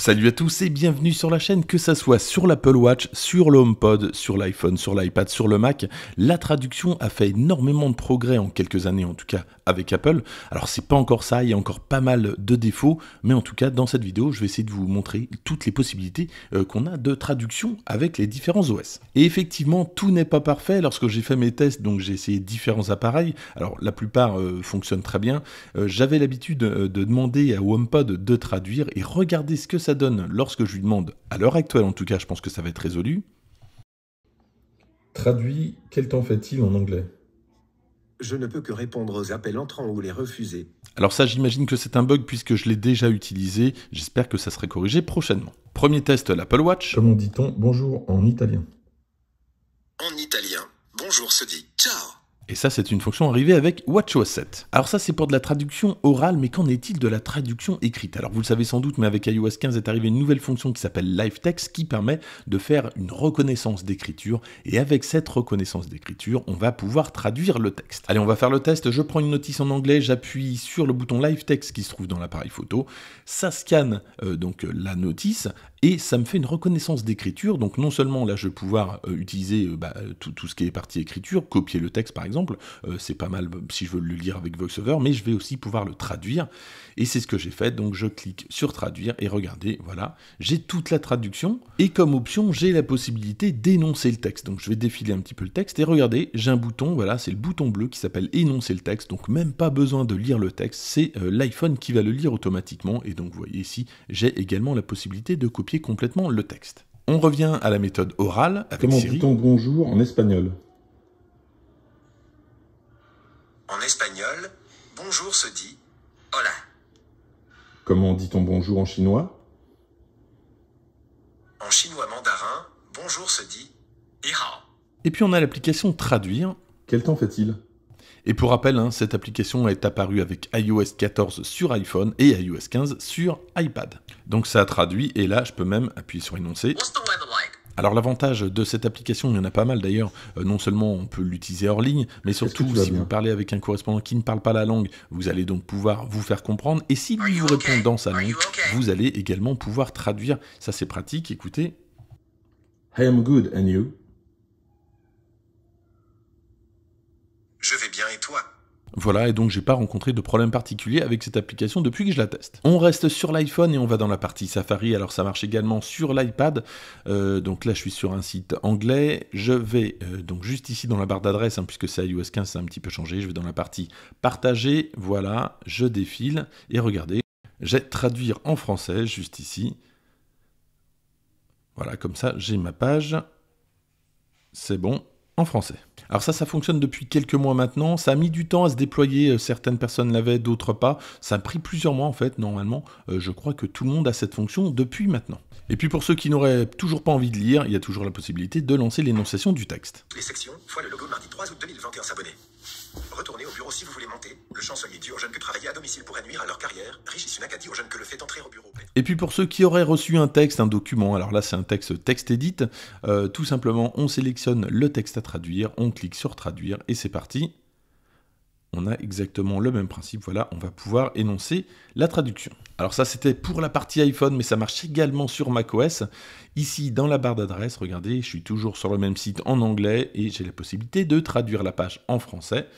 Salut à tous et bienvenue sur la chaîne, que ça soit sur l'Apple Watch, sur l'HomePod, sur l'iPhone, sur l'iPad, sur le Mac, la traduction a fait énormément de progrès en quelques années en tout cas avec Apple. Alors c'est pas encore ça, il y a encore pas mal de défauts, mais en tout cas dans cette vidéo je vais essayer de vous montrer toutes les possibilités euh, qu'on a de traduction avec les différents OS. Et effectivement tout n'est pas parfait, lorsque j'ai fait mes tests donc j'ai essayé différents appareils, alors la plupart euh, fonctionnent très bien, euh, j'avais l'habitude de demander à HomePod de traduire et regarder ce que ça donne lorsque je lui demande, à l'heure actuelle en tout cas, je pense que ça va être résolu. Traduit, quel temps fait-il en anglais Je ne peux que répondre aux appels entrants ou les refuser. Alors ça, j'imagine que c'est un bug puisque je l'ai déjà utilisé. J'espère que ça sera corrigé prochainement. Premier test, l'Apple Watch. Comment dit-on bonjour en italien En italien, bonjour se dit ciao. Et ça, c'est une fonction arrivée avec WatchOS 7. Alors ça, c'est pour de la traduction orale, mais qu'en est-il de la traduction écrite Alors vous le savez sans doute, mais avec iOS 15 est arrivée une nouvelle fonction qui s'appelle Live Text, qui permet de faire une reconnaissance d'écriture. Et avec cette reconnaissance d'écriture, on va pouvoir traduire le texte. Allez, on va faire le test. Je prends une notice en anglais, j'appuie sur le bouton Live Text qui se trouve dans l'appareil photo. Ça scanne euh, donc la notice et ça me fait une reconnaissance d'écriture. Donc non seulement là je vais pouvoir euh, utiliser euh, bah, tout, ce qui est partie écriture, copier le texte par exemple, euh, c'est pas mal si je veux le lire avec VoiceOver, mais je vais aussi pouvoir le traduire. Et c'est ce que j'ai fait, donc je clique sur traduire et regardez, voilà, j'ai toute la traduction. Et comme option, j'ai la possibilité d'énoncer le texte. Donc je vais défiler un petit peu le texte et regardez, j'ai un bouton, voilà, c'est le bouton bleu qui s'appelle énoncer le texte, donc même pas besoin de lire le texte, c'est l'iPhone qui va le lire automatiquement. Et donc vous voyez ici, j'ai également la possibilité de copier complètement le texte. On revient à la méthode orale avec Comment Siri. Comment dit-on bonjour en espagnol En espagnol, bonjour se dit hola. Comment dit-on bonjour en chinois En chinois mandarin, bonjour se dit Et puis on a l'application traduire. Quel temps fait-il et pour rappel, hein, cette application est apparue avec iOS 14 sur iPhone et iOS 15 sur iPad. Donc ça a traduit, et là je peux même appuyer sur énoncer. Alors l'avantage de cette application, il y en a pas mal d'ailleurs, euh, non seulement on peut l'utiliser hors ligne, mais surtout si vous parlez avec un correspondant qui ne parle pas la langue, vous allez donc pouvoir vous faire comprendre, et si vous répond dans sa langue, vous allez également pouvoir traduire, ça c'est pratique, écoutez. I am good, and you Je vais bien et toi voilà, et donc j'ai pas rencontré de problème particulier avec cette application depuis que je la teste. On reste sur l'iPhone et on va dans la partie Safari, alors ça marche également sur l'iPad. Euh, donc là je suis sur un site anglais, je vais euh, donc juste ici dans la barre d'adresse, hein, puisque c'est iOS 15, ça a un petit peu changé, je vais dans la partie partager, voilà, je défile, et regardez, j'ai traduire en français juste ici. Voilà, comme ça j'ai ma page, c'est bon, en français. Alors ça, ça fonctionne depuis quelques mois maintenant. Ça a mis du temps à se déployer. Euh, certaines personnes l'avaient, d'autres pas. Ça a pris plusieurs mois en fait, normalement. Euh, je crois que tout le monde a cette fonction depuis maintenant. Et puis pour ceux qui n'auraient toujours pas envie de lire, il y a toujours la possibilité de lancer l'énonciation du texte. Les sections, fois le logo mardi 3 août 2021 Retournez au bureau si vous voulez monter. Le que travailler à domicile à leur carrière. aux jeunes que le fait au bureau. Et puis pour ceux qui auraient reçu un texte, un document, alors là c'est un texte texte édite, euh, tout simplement on sélectionne le texte à traduire, on clique sur traduire et c'est parti. On a exactement le même principe, voilà, on va pouvoir énoncer la traduction. Alors ça c'était pour la partie iPhone, mais ça marche également sur macOS. Ici dans la barre d'adresse, regardez, je suis toujours sur le même site en anglais et j'ai la possibilité de traduire la page en français.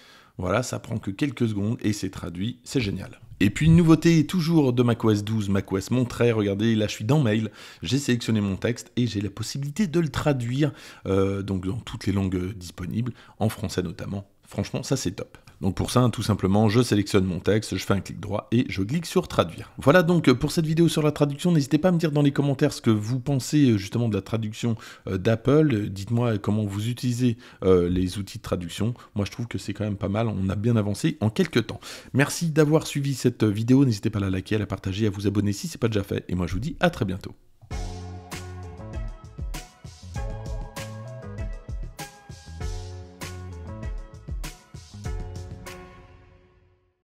Voilà, ça prend que quelques secondes et c'est traduit, c'est génial. Et puis une nouveauté toujours de macOS 12, macOS Monterey, regardez, là je suis dans Mail, j'ai sélectionné mon texte et j'ai la possibilité de le traduire euh, donc dans toutes les langues disponibles, en français notamment, Franchement, ça c'est top. Donc pour ça, hein, tout simplement, je sélectionne mon texte, je fais un clic droit et je clique sur traduire. Voilà donc euh, pour cette vidéo sur la traduction, n'hésitez pas à me dire dans les commentaires ce que vous pensez euh, justement de la traduction euh, d'Apple. Dites-moi comment vous utilisez les outils de traduction. Moi je trouve que c'est quand même pas mal, on a bien avancé en quelques temps. Merci d'avoir suivi cette vidéo, n'hésitez pas à la liker, à la partager, à vous abonner si c'est pas déjà fait et moi je vous dis à très bientôt.